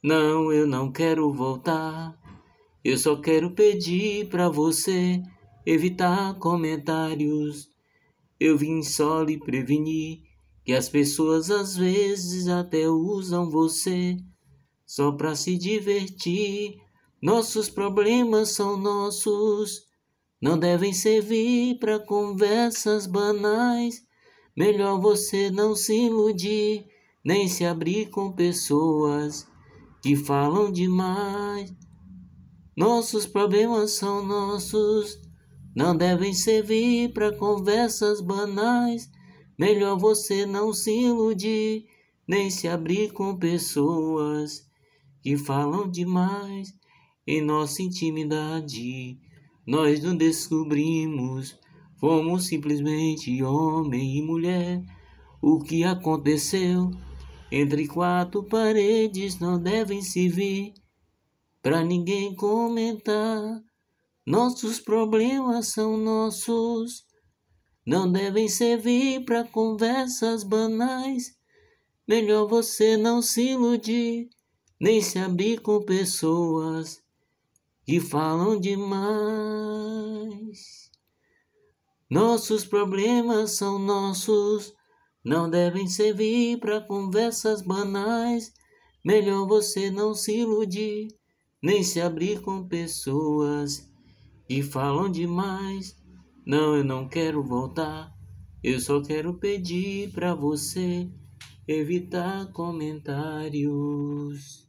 Não, eu não quero voltar. Eu só quero pedir para você evitar comentários. Eu vim só lhe prevenir que as pessoas às vezes até usam você só para se divertir. Nossos problemas são nossos, não devem servir para conversas banais. Melhor você não se iludir, nem se abrir com pessoas que falam demais. Nossos problemas são nossos, não devem servir para conversas banais. Melhor você não se iludir, nem se abrir com pessoas que falam demais em nossa intimidade. Nós não descobrimos, fomos simplesmente homem e mulher. O que aconteceu? Entre quatro paredes não devem se ver, para ninguém comentar. Nossos problemas são nossos, não devem servir para conversas banais. Melhor você não se iludir, nem se abrir com pessoas que falam demais. Nossos problemas são nossos não devem servir para conversas banais. Melhor você não se iludir, nem se abrir com pessoas que falam demais. Não, eu não quero voltar, eu só quero pedir para você evitar comentários.